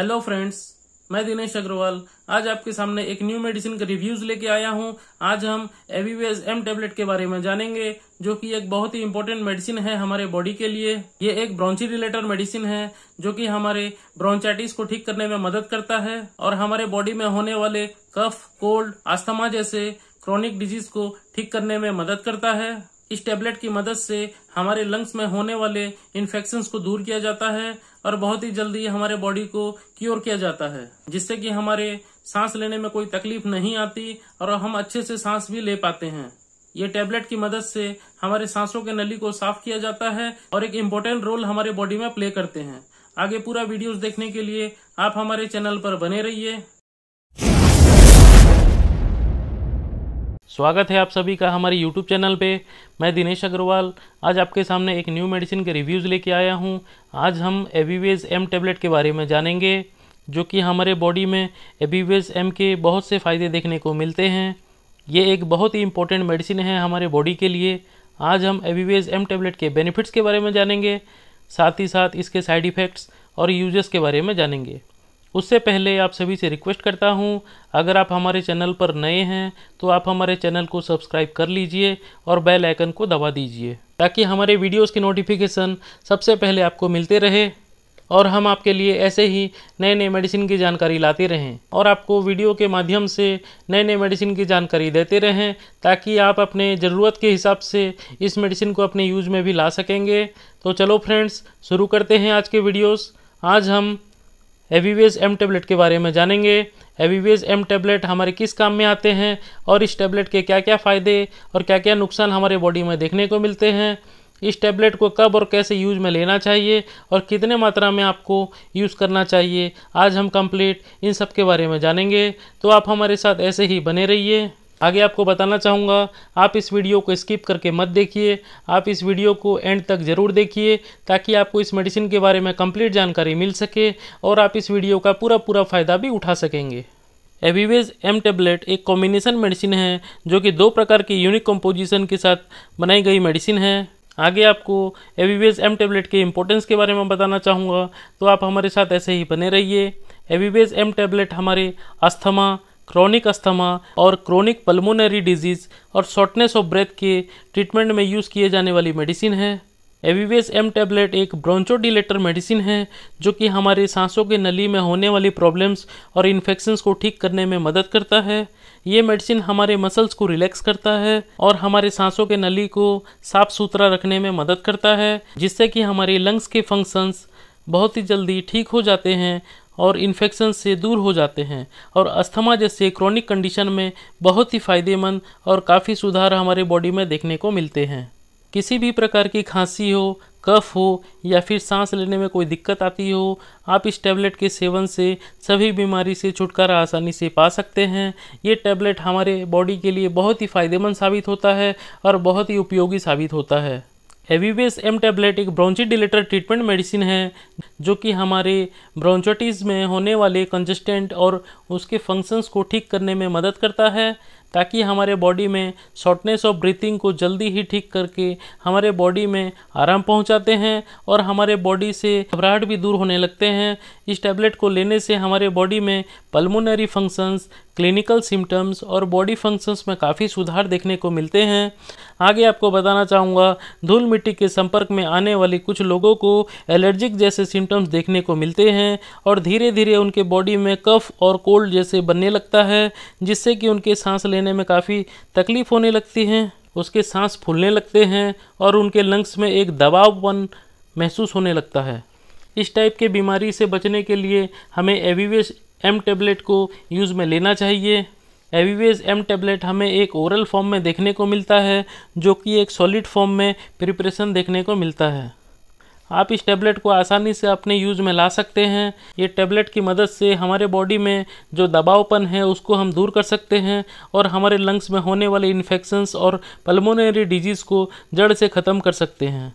hello friends मैं दिनेश अग्रवाल आज आपके सामने एक न्यू मेडिसिन का रिव्यूज लेके आया हूं आज हम एवीवेज एम टेबलेट के बारे में जानेंगे जो कि एक बहुत ही इम्पोर्टेंट मेडिसिन है हमारे बॉडी के लिए ये एक ब्रॉन्ची रिलेटेड मेडिसिन है जो कि हमारे ब्रॉन्चाइटिस को ठीक करने में मदद करता है और हमारे बॉडी में होने वाले कफ कोल्ड आस्थमा जैसे क्रॉनिक डिजीज को ठीक करने में मदद करता है इस टेबलेट की मदद से हमारे लंग्स में होने वाले इन्फेक्शन को दूर किया जाता है और बहुत ही जल्दी हमारे बॉडी को क्योर किया जाता है जिससे कि हमारे सांस लेने में कोई तकलीफ नहीं आती और हम अच्छे से सांस भी ले पाते हैं ये टेबलेट की मदद से हमारे सांसों के नली को साफ किया जाता है और एक इम्पोर्टेंट रोल हमारे बॉडी में प्ले करते हैं आगे पूरा वीडियो देखने के लिए आप हमारे चैनल पर बने रहिए स्वागत है आप सभी का हमारे यूट्यूब चैनल पे मैं दिनेश अग्रवाल आज आपके सामने एक न्यू मेडिसिन के रिव्यूज़ लेके आया हूँ आज हम एबीवेज एम टेबलेट के बारे में जानेंगे जो कि हमारे बॉडी में एबीवेज एम के बहुत से फ़ायदे देखने को मिलते हैं ये एक बहुत ही इंपॉर्टेंट मेडिसिन है हमारे बॉडी के लिए आज हम एबीवेज एम टेबलेट के बेनिफिट्स के बारे में जानेंगे साथ ही साथ इसके साइड इफ़ेक्ट्स और यूजेस के बारे में जानेंगे उससे पहले आप सभी से रिक्वेस्ट करता हूँ अगर आप हमारे चैनल पर नए हैं तो आप हमारे चैनल को सब्सक्राइब कर लीजिए और बेल आइकन को दबा दीजिए ताकि हमारे वीडियोस की नोटिफिकेशन सबसे पहले आपको मिलते रहे और हम आपके लिए ऐसे ही नए नए मेडिसिन की जानकारी लाते रहें और आपको वीडियो के माध्यम से नए नए मेडिसिन की जानकारी देते रहें ताकि आप अपने ज़रूरत के हिसाब से इस मेडिसिन को अपने यूज़ में भी ला सकेंगे तो चलो फ्रेंड्स शुरू करते हैं आज के वीडियोस आज हम एवीवेज एम टेबलेट के बारे में जानेंगे एवीवेज एम टेबलेट हमारे किस काम में आते हैं और इस टेबलेट के क्या क्या फ़ायदे और क्या क्या नुकसान हमारे बॉडी में देखने को मिलते हैं इस टैबलेट को कब और कैसे यूज़ में लेना चाहिए और कितने मात्रा में आपको यूज़ करना चाहिए आज हम कंप्लीट इन सब के बारे में जानेंगे तो आप हमारे साथ ऐसे ही बने रहिए आगे आपको बताना चाहूँगा आप इस वीडियो को स्किप करके मत देखिए आप इस वीडियो को एंड तक ज़रूर देखिए ताकि आपको इस मेडिसिन के बारे में कंप्लीट जानकारी मिल सके और आप इस वीडियो का पूरा पूरा फ़ायदा भी उठा सकेंगे एविवेज एम टेबलेट एक कॉम्बिनेशन मेडिसिन है जो कि दो प्रकार की यूनिक कंपोजिशन के साथ बनाई गई मेडिसिन है आगे आपको एविवेज एम टेबलेट के इम्पोर्टेंस के बारे में बताना चाहूँगा तो आप हमारे साथ ऐसे ही बने रहिए एविवेज एम टेबलेट हमारे अस्थमा क्रोनिक अस्थमा और क्रोनिक पल्मोनरी डिजीज़ और शॉर्टनेस ऑफ ब्रेथ के ट्रीटमेंट में यूज़ किए जाने वाली मेडिसिन है एवीवेस एम टैबलेट एक ब्रॉन्चोडिलेटर मेडिसिन है जो कि हमारे सांसों के नली में होने वाली प्रॉब्लम्स और इन्फेक्शंस को ठीक करने में मदद करता है ये मेडिसिन हमारे मसल्स को रिलैक्स करता है और हमारे सांसों के नली को साफ सुथरा रखने में मदद करता है जिससे कि हमारे लंग्स के फंक्शंस बहुत ही जल्दी ठीक हो जाते हैं और इन्फेक्शन से दूर हो जाते हैं और अस्थमा जैसे क्रॉनिक कंडीशन में बहुत ही फ़ायदेमंद और काफ़ी सुधार हमारे बॉडी में देखने को मिलते हैं किसी भी प्रकार की खांसी हो कफ हो या फिर सांस लेने में कोई दिक्कत आती हो आप इस टैबलेट के सेवन से सभी बीमारी से छुटकारा आसानी से पा सकते हैं ये टैबलेट हमारे बॉडी के लिए बहुत ही फ़ायदेमंद साबित होता है और बहुत ही उपयोगी साबित होता है एवीवेस एम टैबलेट एक ब्रोंची डिलेटर ट्रीटमेंट मेडिसिन है जो कि हमारे ब्रोंचोटिस में होने वाले कंजस्टेंट और उसके फंक्शंस को ठीक करने में मदद करता है ताकि हमारे बॉडी में शॉर्टनेस ऑफ ब्रीथिंग को जल्दी ही ठीक करके हमारे बॉडी में आराम पहुंचाते हैं और हमारे बॉडी से घबराहट भी दूर होने लगते हैं इस टैबलेट को लेने से हमारे बॉडी में पल्मोनरी फंक्शंस क्लिनिकल सिम्टम्स और बॉडी फंक्शंस में काफ़ी सुधार देखने को मिलते हैं आगे आपको बताना चाहूँगा धूल मिट्टी के संपर्क में आने वाले कुछ लोगों को एलर्जिक जैसे सिम्टम्स देखने को मिलते हैं और धीरे धीरे उनके बॉडी में कफ और कोल्ड जैसे बनने लगता है जिससे कि उनके सांस लेने लेने में काफ़ी तकलीफ होने लगती है उसके सांस फूलने लगते हैं और उनके लंग्स में एक दबावपन महसूस होने लगता है इस टाइप के बीमारी से बचने के लिए हमें एवीवेज एम टेबलेट को यूज़ में लेना चाहिए एवीवेज एम टेबलेट हमें एक ओरल फॉर्म में देखने को मिलता है जो कि एक सॉलिड फॉर्म में प्रिपरेशन देखने को मिलता है आप इस टैबलेट को आसानी से अपने यूज में ला सकते हैं ये टैबलेट की मदद से हमारे बॉडी में जो दबावपन है उसको हम दूर कर सकते हैं और हमारे लंग्स में होने वाले इन्फेक्शंस और पल्मोनरी डिजीज़ को जड़ से ख़त्म कर सकते हैं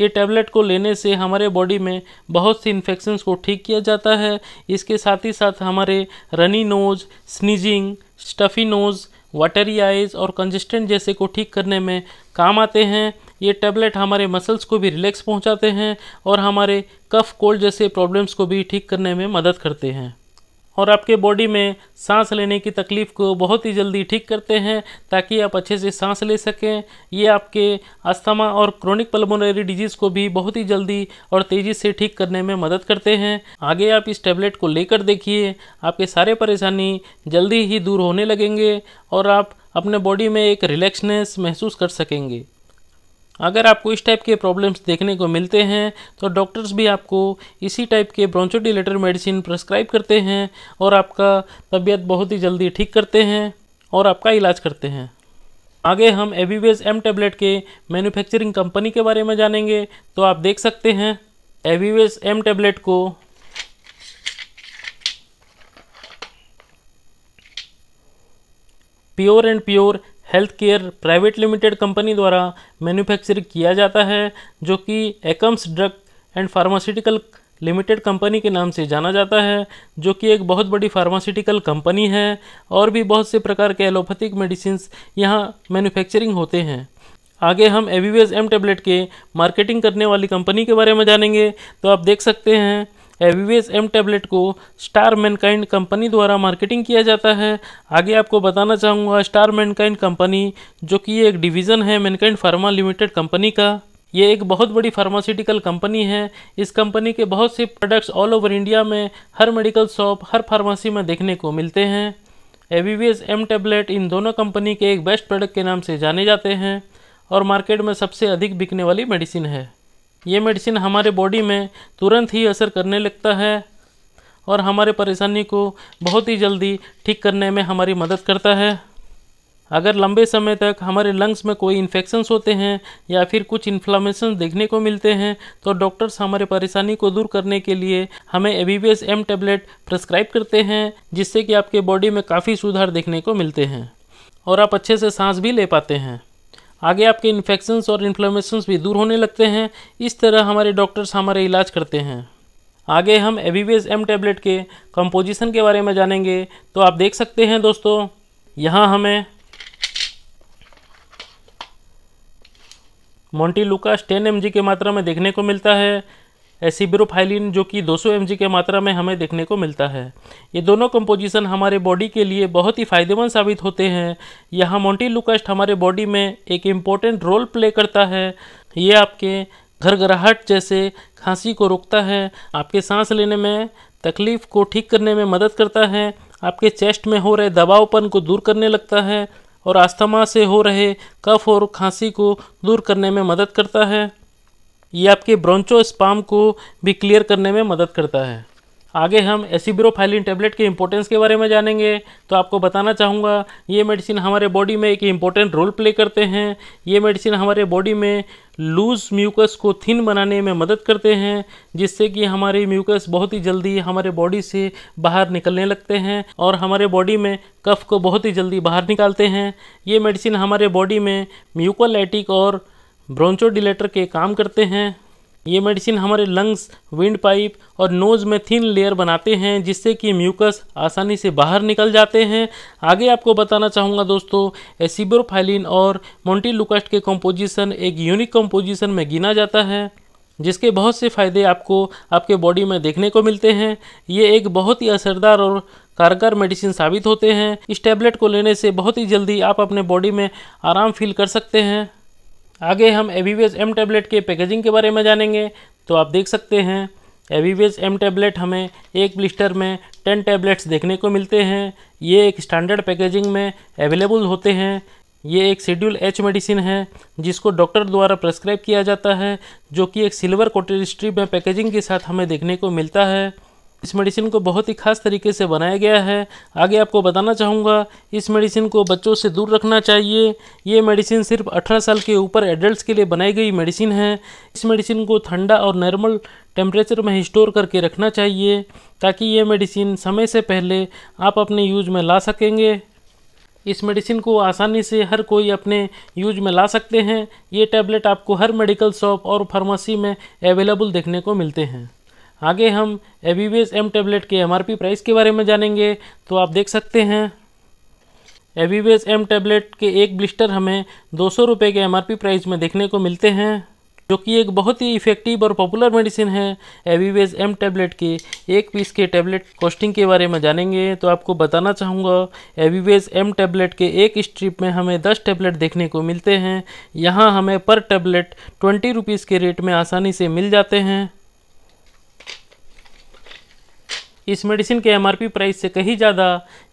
ये टैबलेट को लेने से हमारे बॉडी में बहुत से इन्फेक्शंस को ठीक किया जाता है इसके साथ ही साथ हमारे runny nose sneezing stuffy nose watery eyes और कंजेस्टेंट जैसे को ठीक करने में काम आते हैं ये टैबलेट हमारे मसल्स को भी रिलैक्स पहुंचाते हैं और हमारे कफ कोल्ड जैसे प्रॉब्लम्स को भी ठीक करने में मदद करते हैं और आपके बॉडी में सांस लेने की तकलीफ़ को बहुत ही जल्दी ठीक करते हैं ताकि आप अच्छे से सांस ले सकें ये आपके अस्थमा और क्रोनिक पल्मोनरी डिजीज़ को भी बहुत ही जल्दी और तेज़ी से ठीक करने में मदद करते हैं आगे आप इस टैबलेट को लेकर देखिए आपके सारे परेशानी जल्दी ही दूर होने लगेंगे और आप अपने बॉडी में एक रिलैक्सनेस महसूस कर सकेंगे अगर आपको इस टाइप के प्रॉब्लम्स देखने को मिलते हैं तो डॉक्टर्स भी आपको इसी टाइप के ब्रॉन्चोडिलेटर मेडिसिन प्रेस्क्राइब करते हैं और आपका तबीयत बहुत ही जल्दी ठीक करते हैं और आपका इलाज करते हैं आगे हम एवीवेज एम टैबलेट के मैन्युफैक्चरिंग कंपनी के बारे में जानेंगे तो आप देख सकते हैं एवीवेज एम टैबलेट को pure and pure health care private limited company द्वारा मैन्युफैक्चर किया जाता है जो कि Akums drug and pharmaceutical limited company के नाम से जाना जाता है जो कि एक बहुत बड़ी फार्मास्यूटिकल कंपनी है और भी बहुत से प्रकार के एलोपैथिक मेडिसिन यहाँ मैन्युफैक्चरिंग होते हैं आगे हम एवीवीएस एम टेबलेट के मार्केटिंग करने वाली कंपनी के बारे में जानेंगे तो आप देख सकते हैं एवीवेज एम टैबलेट को स्टार मैनकाइंड कंपनी द्वारा मार्केटिंग किया जाता है आगे आपको बताना चाहूँगा स्टार मैनकाइंड कंपनी जो कि एक डिवीज़न है मैनकाइंड फार्मा लिमिटेड कंपनी का ये एक बहुत बड़ी फार्मास्यूटिकल कंपनी है इस कंपनी के बहुत से प्रोडक्ट्स ऑल ओवर इंडिया में हर मेडिकल शॉप हर फार्मेसी में देखने को मिलते हैं एवीवीएस एम टैबलेट इन दोनों कंपनी के एक बेस्ट प्रोडक्ट के नाम से जाने जाते हैं और मार्केट में सबसे अधिक बिकने वाली मेडिसिन है ये मेडिसिन हमारे बॉडी में तुरंत ही असर करने लगता है और हमारे परेशानी को बहुत ही जल्दी ठीक करने में हमारी मदद करता है अगर लंबे समय तक हमारे लंग्स में कोई इन्फेक्शन्स होते हैं या फिर कुछ इन्फ्लामेशन देखने को मिलते हैं तो डॉक्टर्स हमारे परेशानी को दूर करने के लिए हमें A B M tablet prescribe करते हैं जिससे कि आपके बॉडी में काफ़ी सुधार देखने को मिलते हैं और आप अच्छे से सांस भी ले पाते हैं आगे आपके इन्फेक्शन्स और इन्फ्लोमेशंस भी दूर होने लगते हैं इस तरह हमारे डॉक्टर्स हमारे इलाज करते हैं आगे हम एबीवेज एम टैबलेट के कंपोजिशन के बारे में जानेंगे तो आप देख सकते हैं दोस्तों यहाँ हमें मोन्टी टेन एम की मात्रा में देखने को मिलता है एसिब्रोफाइलिन जो कि 200 सौ के मात्रा में हमें देखने को मिलता है ये दोनों कंपोजिशन हमारे बॉडी के लिए बहुत ही फायदेमंद साबित होते हैं यहाँ मोन्टी हमारे बॉडी में एक इम्पोर्टेंट रोल प्ले करता है ये आपके घरघराहट जैसे खांसी को रोकता है आपके सांस लेने में तकलीफ को ठीक करने में मदद करता है आपके चेस्ट में हो रहे दबावपन को दूर करने लगता है और आस्थमा से हो रहे कफ और खांसी को दूर करने में मदद करता है ये आपके ब्रोंचो स्पाम को भी क्लियर करने में मदद करता है आगे हम एसिब्रोफाइलिन टेबलेट के इम्पोर्टेंस के बारे में जानेंगे तो आपको बताना चाहूँगा ये मेडिसिन हमारे बॉडी में एक इम्पोर्टेंट रोल प्ले करते हैं ये मेडिसिन हमारे बॉडी में लूज म्यूकस को थिन बनाने में मदद करते हैं जिससे कि हमारे म्यूकस बहुत ही जल्दी हमारे बॉडी से बाहर निकलने लगते हैं और हमारे बॉडी में कफ को बहुत ही जल्दी बाहर निकालते हैं ये मेडिसिन हमारे बॉडी में म्यूकोलाइटिक और ब्रोंचोडिलेटर के काम करते हैं ये मेडिसिन हमारे लंग्स विंड पाइप और नोज़ में थिन लेयर बनाते हैं जिससे कि म्यूकस आसानी से बाहर निकल जाते हैं आगे आपको बताना चाहूँगा दोस्तों एसिब्रोफाइलिन और मोन्टीलुकास्ट के कंपोजिशन एक यूनिक कंपोजिशन में गिना जाता है जिसके बहुत से फ़ायदे आपको आपके बॉडी में देखने को मिलते हैं ये एक बहुत ही असरदार और कारगर मेडिसिन साबित होते हैं इस टैबलेट को लेने से बहुत ही जल्दी आप अपने बॉडी में आराम फील कर सकते हैं आगे हम एवीवेज एम टैबलेट के पैकेजिंग के बारे में जानेंगे तो आप देख सकते हैं एवीवेज एम टैबलेट हमें एक ब्लिस्टर में टेन टैबलेट्स देखने को मिलते हैं ये एक स्टैंडर्ड पैकेजिंग में अवेलेबल होते हैं ये एक शेड्यूल एच मेडिसिन है जिसको डॉक्टर द्वारा प्रेस्क्राइब किया जाता है जो कि एक सिल्वर कोटेड स्ट्रिप में पैकेजिंग के साथ हमें देखने को मिलता है इस मेडिसिन को बहुत ही खास तरीके से बनाया गया है आगे आपको बताना चाहूँगा इस मेडिसिन को बच्चों से दूर रखना चाहिए ये मेडिसिन सिर्फ 18 साल के ऊपर एडल्ट्स के लिए बनाई गई मेडिसिन है इस मेडिसिन को ठंडा और नॉर्मल टेम्परेचर में स्टोर करके रखना चाहिए ताकि ये मेडिसिन समय से पहले आप अपने यूज में ला सकेंगे इस मेडिसिन को आसानी से हर कोई अपने यूज में ला सकते हैं ये टैबलेट आपको हर मेडिकल शॉप और फार्मेसी में अवेलेबल देखने को मिलते हैं आगे हम ए बी एम टेबलेट के एम प्राइस के बारे में जानेंगे तो आप देख सकते हैं एवीवेज़ एम टेबलेट के एक ब्लिस्टर हमें दो सौ रुपये के एम प्राइस में देखने को मिलते हैं जो कि एक बहुत ही इफ़ेक्टिव और पॉपुलर मेडिसिन है एवीवेज़ एम टेबलेट के एक पीस के टेबलेट कॉस्टिंग के बारे में जानेंगे तो आपको बताना चाहूँगा एवीवेज़ एम टेबलेट के एक स्ट्रिप में हमें दस टेबलेट देखने को मिलते हैं यहाँ हमें पर टेबलेट ट्वेंटी रुपीज़ के रेट में आसानी से मिल जाते हैं इस मेडिसिन के एमआरपी प्राइस से कहीं ज़्यादा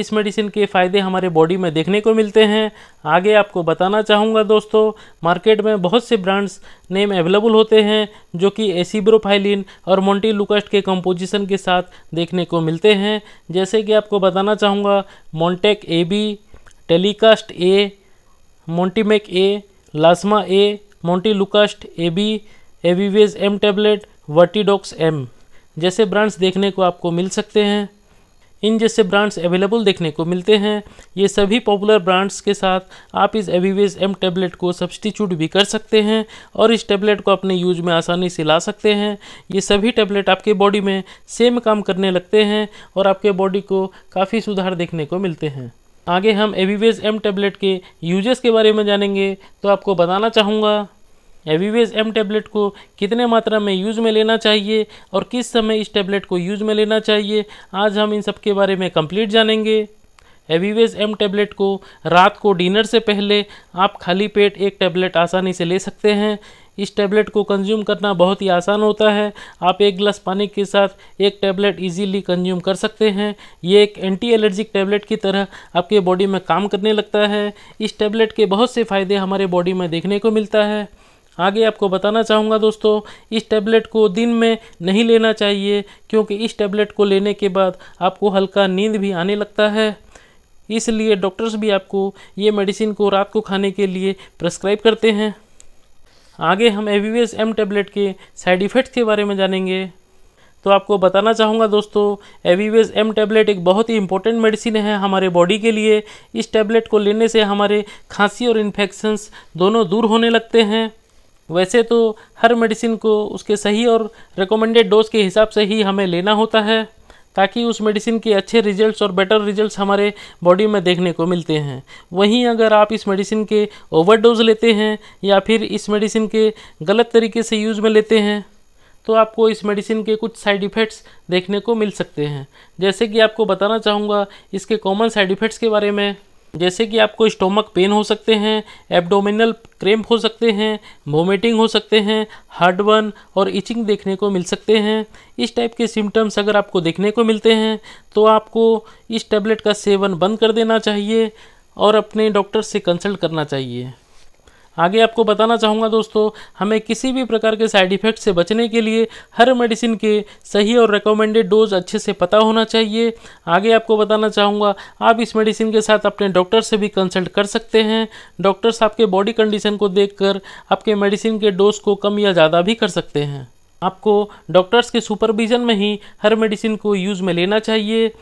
इस मेडिसिन के फ़ायदे हमारे बॉडी में देखने को मिलते हैं आगे आपको बताना चाहूँगा दोस्तों मार्केट में बहुत से ब्रांड्स नेम अवेलेबल होते हैं जो कि एसीब्रोफाइलिन और मोन्टी लुकस्ट के कंपोजिशन के साथ देखने को मिलते हैं जैसे कि आपको बताना चाहूँगा मोन्टेक ए बी टेलीकास्ट ए मोन्टीमेक ए लास्मा ए मोन्टी लुकस्ट ए बी एवीवेज एम टेबलेट वर्टीडोक्स एम जैसे ब्रांड्स देखने को आपको मिल सकते हैं इन जैसे ब्रांड्स अवेलेबल देखने को मिलते हैं ये सभी पॉपुलर ब्रांड्स के साथ आप इस एवीवेज एम टैबलेट को सब्सटीट्यूट भी कर सकते हैं और इस टैबलेट को अपने यूज में आसानी से ला सकते हैं ये सभी टैबलेट आपके बॉडी में सेम काम करने लगते हैं और आपके बॉडी को काफ़ी सुधार देखने को मिलते हैं आगे हम एवीवेज एम टैबलेट के यूजेस के बारे में जानेंगे तो आपको बताना चाहूँगा एवीवेज एम टैबलेट को कितने मात्रा में यूज में लेना चाहिए और किस समय इस टैबलेट को यूज में लेना चाहिए आज हम इन सब के बारे में कंप्लीट जानेंगे एवीवेज एम टैबलेट को रात को डिनर से पहले आप खाली पेट एक टैबलेट आसानी से ले सकते हैं इस टैबलेट को कंज्यूम करना बहुत ही आसान होता है आप एक गिलास पानी के साथ एक टैबलेट इजीली कंज्यूम कर सकते हैं ये एक एंटी एलर्जिक टैबलेट की तरह आपके बॉडी में काम करने लगता है इस टैबलेट के बहुत से फ़ायदे हमारे बॉडी में देखने को मिलता है आगे आपको बताना चाहूँगा दोस्तों इस टैबलेट को दिन में नहीं लेना चाहिए क्योंकि इस टैबलेट को लेने के बाद आपको हल्का नींद भी आने लगता है इसलिए डॉक्टर्स भी आपको ये मेडिसिन को रात को खाने के लिए प्रेस्क्राइब करते हैं आगे हम ए वी एम टैबलेट के साइड इफ़ेक्ट्स के बारे में जानेंगे तो आपको बताना चाहूँगा दोस्तों ए वी एम टैबलेट एक बहुत ही इंपॉर्टेंट मेडिसिन है हमारे बॉडी के लिए इस टैबलेट को लेने से हमारे खांसी और इन्फेक्शंस दोनों दूर होने लगते हैं वैसे तो हर मेडिसिन को उसके सही और रिकमेंडेड डोज के हिसाब से ही हमें लेना होता है ताकि उस मेडिसिन के अच्छे रिजल्ट्स और बेटर रिजल्ट्स हमारे बॉडी में देखने को मिलते हैं वहीं अगर आप इस मेडिसिन के ओवर डोज लेते हैं या फिर इस मेडिसिन के गलत तरीके से यूज़ में लेते हैं तो आपको इस मेडिसिन के कुछ साइड इफ़ेक्ट्स देखने को मिल सकते हैं जैसे कि आपको बताना चाहूँगा इसके कॉमन साइड इफ़ेक्ट्स के बारे में जैसे कि आपको स्टोमक पेन हो सकते हैं एब्डोमिनल क्रेम्प हो सकते हैं वोमिटिंग हो सकते हैं हार्डवन और इचिंग देखने को मिल सकते हैं इस टाइप के सिम्टम्स अगर आपको देखने को मिलते हैं तो आपको इस टैबलेट का सेवन बंद कर देना चाहिए और अपने डॉक्टर से कंसल्ट करना चाहिए आगे आपको बताना चाहूँगा दोस्तों हमें किसी भी प्रकार के साइड इफ़ेक्ट से बचने के लिए हर मेडिसिन के सही और रिकमेंडेड डोज अच्छे से पता होना चाहिए आगे आपको बताना चाहूँगा आप इस मेडिसिन के साथ अपने डॉक्टर से भी कंसल्ट कर सकते हैं डॉक्टर्स आपके बॉडी कंडीशन को कर आपके मेडिसिन के डोज को कम या ज़्यादा भी कर सकते हैं आपको डॉक्टर्स के सुपरविज़न में ही हर मेडिसिन को यूज़ में लेना चाहिए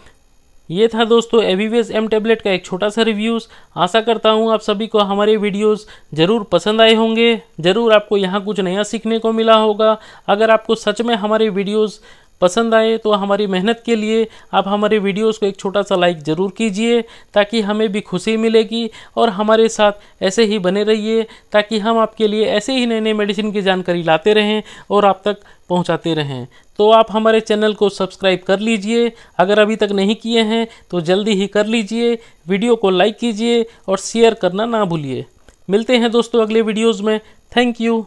ये था दोस्तों एवीवेस एम टेबलेट का एक छोटा सा रिव्यूज़ आशा करता हूँ आप सभी को हमारे वीडियोस ज़रूर पसंद आए होंगे ज़रूर आपको यहाँ कुछ नया सीखने को मिला होगा अगर आपको सच में हमारे वीडियोस पसंद आए तो हमारी मेहनत के लिए आप हमारे वीडियोस को एक छोटा सा लाइक ज़रूर कीजिए ताकि हमें भी खुशी मिलेगी और हमारे साथ ऐसे ही बने रहिए ताकि हम आपके लिए ऐसे ही नए नए मेडिसिन की जानकारी लाते रहें और आप तक पहुँचाते रहें तो आप हमारे चैनल को सब्सक्राइब कर लीजिए अगर अभी तक नहीं किए हैं तो जल्दी ही कर लीजिए वीडियो को लाइक कीजिए और शेयर करना ना भूलिए मिलते हैं दोस्तों अगले वीडियोज़ में थैंक यू